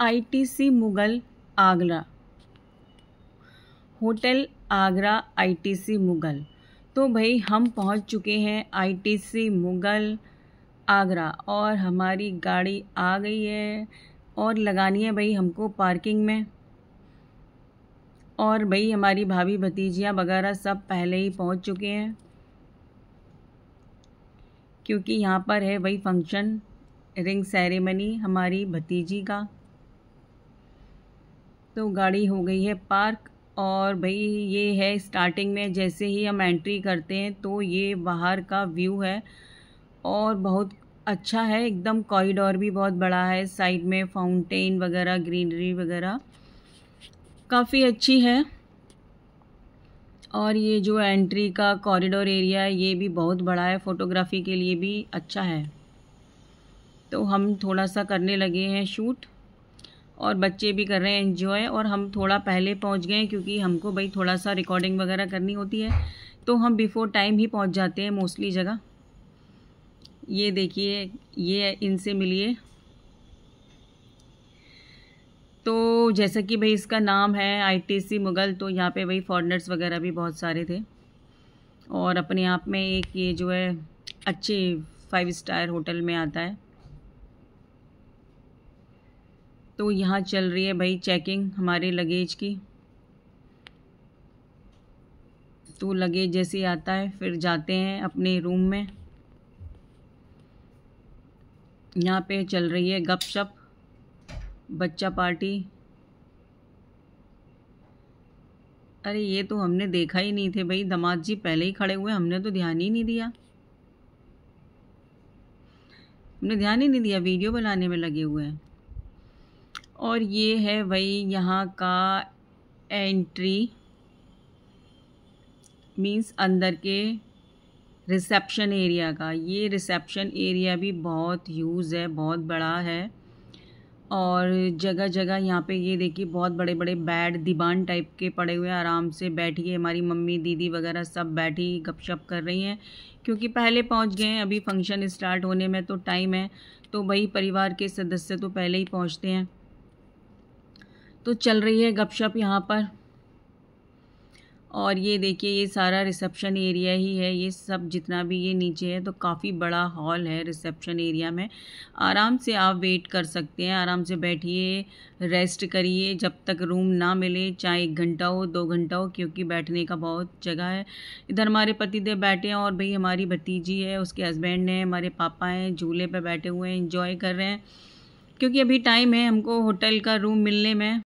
ITC Mughal Agra hotel Agra ITC Mughal तो भाई हम पहुंच चुके हैं आईटीसी मुगल आगरा और हमारी गाड़ी आ गई है और लगानी है भाई हमको पार्किंग में और भाई हमारी भाभी भतीजियाँ वगैरह सब पहले ही पहुंच चुके हैं क्योंकि यहाँ पर है वही फंक्शन रिंग सेरेमनी हमारी भतीजी का तो गाड़ी हो गई है पार्क और भाई ये है स्टार्टिंग में जैसे ही हम एंट्री करते हैं तो ये बाहर का व्यू है और बहुत अच्छा है एकदम कॉरिडोर भी बहुत बड़ा है साइड में फाउंटेन वगैरह ग्रीनरी वगैरह काफ़ी अच्छी है और ये जो एंट्री का कॉरिडोर एरिया है ये भी बहुत बड़ा है फ़ोटोग्राफ़ी के लिए भी अच्छा है तो हम थोड़ा सा करने लगे हैं शूट और बच्चे भी कर रहे हैं इन्जॉय और हम थोड़ा पहले पहुंच गए क्योंकि हमको भाई थोड़ा सा रिकॉर्डिंग वगैरह करनी होती है तो हम बिफ़ोर टाइम ही पहुंच जाते हैं मोस्टली जगह ये देखिए ये इनसे मिलिए तो जैसा कि भाई इसका नाम है आईटीसी मुगल तो यहाँ पे भाई फॉरनर्स वगैरह भी बहुत सारे थे और अपने आप में एक ये जो है अच्छे फाइव स्टार होटल में आता है तो यहाँ चल रही है भाई चेकिंग हमारे लगेज की तो लगेज जैसे आता है फिर जाते हैं अपने रूम में यहाँ पे चल रही है गपशप बच्चा पार्टी अरे ये तो हमने देखा ही नहीं थे भाई दमाद जी पहले ही खड़े हुए हमने तो ध्यान ही नहीं दिया हमने ध्यान ही नहीं दिया वीडियो बनाने में लगे हुए हैं और ये है वही यहाँ का एंट्री मीन्स अंदर के रिसेप्शन एरिया का ये रिसेप्शन एरिया भी बहुत यूज़ है बहुत बड़ा है और जगह जगह यहाँ पे ये देखिए बहुत बड़े बड़े बेड दीवान टाइप के पड़े हुए हैं आराम से बैठिए हमारी मम्मी दीदी वगैरह सब बैठी गपशप कर रही हैं क्योंकि पहले पहुँच गए हैं अभी फंक्शन स्टार्ट होने में तो टाइम है तो वही परिवार के सदस्य तो पहले ही पहुँचते हैं तो चल रही है गपशप यहाँ पर और ये देखिए ये सारा रिसेप्शन एरिया ही है ये सब जितना भी ये नीचे है तो काफ़ी बड़ा हॉल है रिसेप्शन एरिया में आराम से आप वेट कर सकते हैं आराम से बैठिए रेस्ट करिए जब तक रूम ना मिले चाहे एक घंटा हो दो घंटा हो क्योंकि बैठने का बहुत जगह है इधर हमारे पति देव बैठे हैं और भाई हमारी भतीजी है उसके हस्बैंड हैं हमारे पापा हैं झूले पर बैठे हुए हैं इंजॉय कर रहे हैं क्योंकि अभी टाइम है हमको होटल का रूम मिलने में